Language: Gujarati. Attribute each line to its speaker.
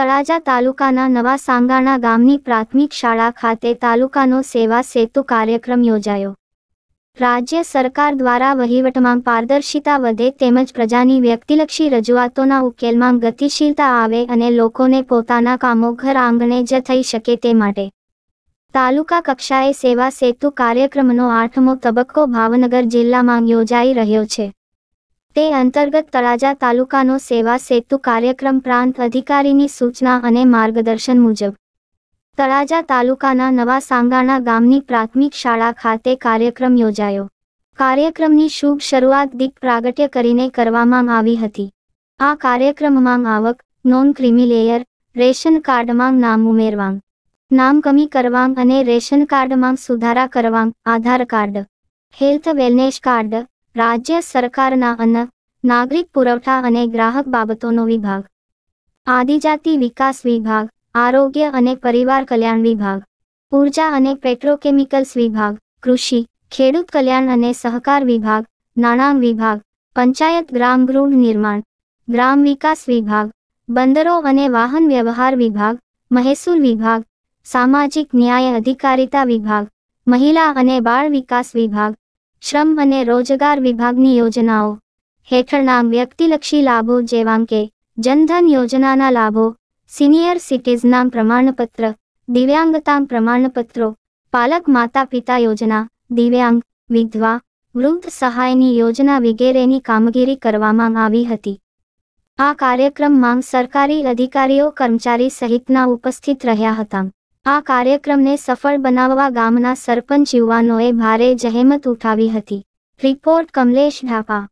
Speaker 1: તળાજા તાલુકાના નવા સાંગાણા ગામની પ્રાથમિક શાળા ખાતે તાલુકાનો સેવા સેતુ કાર્યક્રમ યોજાયો રાજ્ય સરકાર દ્વારા વહીવટમાં પારદર્શિતા વધે તેમજ પ્રજાની વ્યક્તિલક્ષી રજૂઆતોના ઉકેલમાં ગતિશીલતા આવે અને લોકોને પોતાના કામો ઘર આંગણે જ થઈ શકે તે માટે તાલુકા કક્ષાએ સેવા સેતુ કાર્યક્રમનો આઠમો તબક્કો ભાવનગર જિલ્લામાં યોજાઈ રહ્યો છે તે અંતર્ગત તળાજા તાલુકાનો સેવા સેતુ કાર્યક્રમ પ્રાંત અધિકારીની સૂચના અને માર્ગદર્શન મુજબ તળાજા તાલુકાના નવા સાંગાણા ગામની પ્રાથમિક શાળા ખાતે કાર્યક્રમ યોજાયો કાર્યક્રમની શુભ શરૂઆત દીપ પ્રાગટ્ય કરીને કરવામાં આવી હતી આ કાર્યક્રમમાં આવક નોન ક્રિમી લેયર રેશન કાર્ડમાં નામ ઉમેરવાંગ નામ કમી કરવાં અને રેશન કાર્ડમાં સુધારા કરવા Aadhaar card health wellness card રાજ્ય સરકારના અન્ન નાગરિક પુરવઠા અને ગ્રાહક બાબતોનો વિભાગ આદિજાતિ વિકાસ વિભાગ આરોગ્ય અને પરિવાર કલ્યાણ વિભાગ ઉર્જા અને પેટ્રોકેમિકલ્સ વિભાગ કૃષિ ખેડૂત કલ્યાણ અને સહકાર વિભાગ નાણાં વિભાગ પંચાયત ગ્રામગૃહ નિર્માણ ગ્રામ વિકાસ વિભાગ બંદરો અને વાહન વ્યવહાર વિભાગ મહેસૂલ વિભાગ સામાજિક ન્યાય અધિકારિતા વિભાગ મહિલા અને બાળ વિકાસ વિભાગ શ્રમ અને રોજગાર વિભાગની યોજનાઓ હેઠળના વ્યક્તિલક્ષી લાભો જેવાં કે જનધન યોજનાના લાભો સિનિયર સિટીઝના પ્રમાણપત્ર દિવ્યાંગતા પ્રમાણપત્રો પાલક માતા પિતા યોજના દિવ્યાંગ વિધવા વૃદ્ધ સહાયની યોજના વગેરેની કામગીરી કરવામાં આવી હતી આ કાર્યક્રમમાં સરકારી અધિકારીઓ કર્મચારી સહિતના ઉપસ્થિત રહ્યા હતા આ કાર્યક્રમને સફળ બનાવવા ગામના સરપંચ યુવાનોએ ભારે જહેમત ઉઠાવી હતી રિપોર્ટ કમલેશ ઢાપા